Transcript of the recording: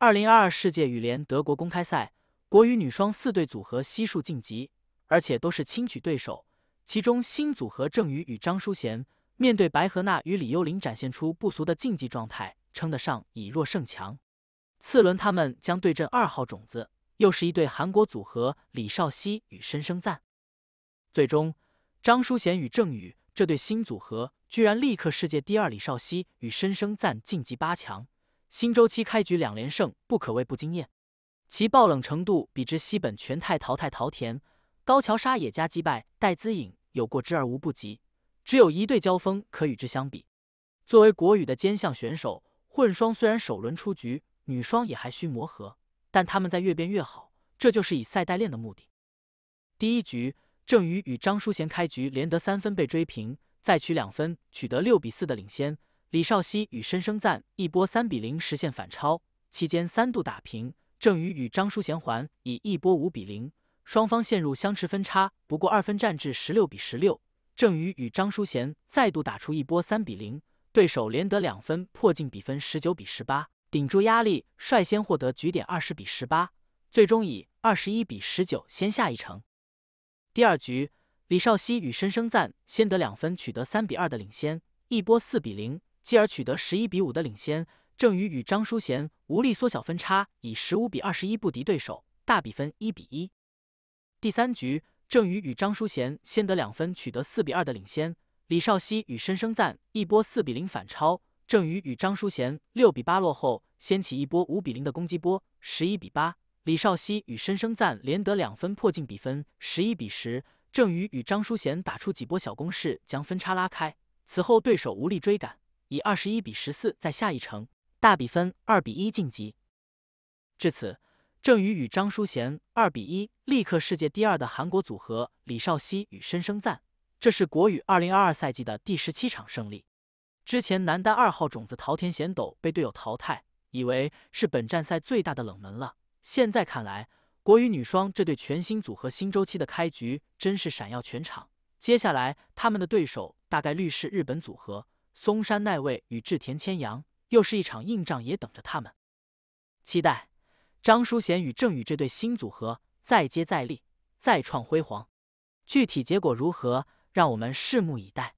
二零二二世界羽联德国公开赛，国羽女双四对组合悉数晋级，而且都是轻取对手。其中新组合郑宇与张淑贤面对白荷娜与李幽灵，展现出不俗的竞技状态，称得上以弱胜强。次轮他们将对阵二号种子，又是一对韩国组合李绍希与申生赞。最终，张淑贤与郑宇这对新组合居然力克世界第二李绍希与申生赞，晋级八强。新周期开局两连胜不可谓不惊艳，其爆冷程度比之西本全太淘汰桃田高桥、沙野加击败戴资颖有过之而无不及，只有一对交锋可与之相比。作为国羽的尖项选手，混双虽然首轮出局，女双也还需磨合，但他们在越变越好，这就是以赛代练的目的。第一局，郑宇与张淑贤开局连得三分被追平，再取两分取得六比四的领先。李绍希与申升赞一波三比零实现反超，期间三度打平。郑宇与张淑贤环以一波五比零，双方陷入相持分差。不过二分战至十六比十六，郑宇与张淑贤再度打出一波三比零，对手连得两分迫近比分十九比十八，顶住压力率先获得局点二十比十八，最终以二十一比十九先下一城。第二局，李绍希与申升赞先得两分取得三比二的领先，一波四比零。继而取得十一比五的领先，郑宇与张淑贤无力缩小分差，以十五比二十一不敌对手，大比分一比一。第三局，郑宇与张淑贤先得两分，取得四比二的领先。李绍希与申生赞一波四比零反超，郑宇与张淑贤六比八落后，掀起一波五比零的攻击波，十一比八。李绍希与申生赞连得两分破进比分，十一比十。郑宇与张淑贤打出几波小攻势，将分差拉开，此后对手无力追赶。以二十一比十四再下一城，大比分二比一晋级。至此，郑宇与张淑贤二比一力克世界第二的韩国组合李绍希与申生赞，这是国羽二零二二赛季的第十七场胜利。之前男单二号种子桃田贤斗被队友淘汰，以为是本站赛最大的冷门了，现在看来，国羽女双这对全新组合新周期的开局真是闪耀全场。接下来他们的对手大概率是日本组合。嵩山那位与志田千阳，又是一场硬仗，也等着他们。期待张淑贤与郑宇这对新组合再接再厉，再创辉煌。具体结果如何，让我们拭目以待。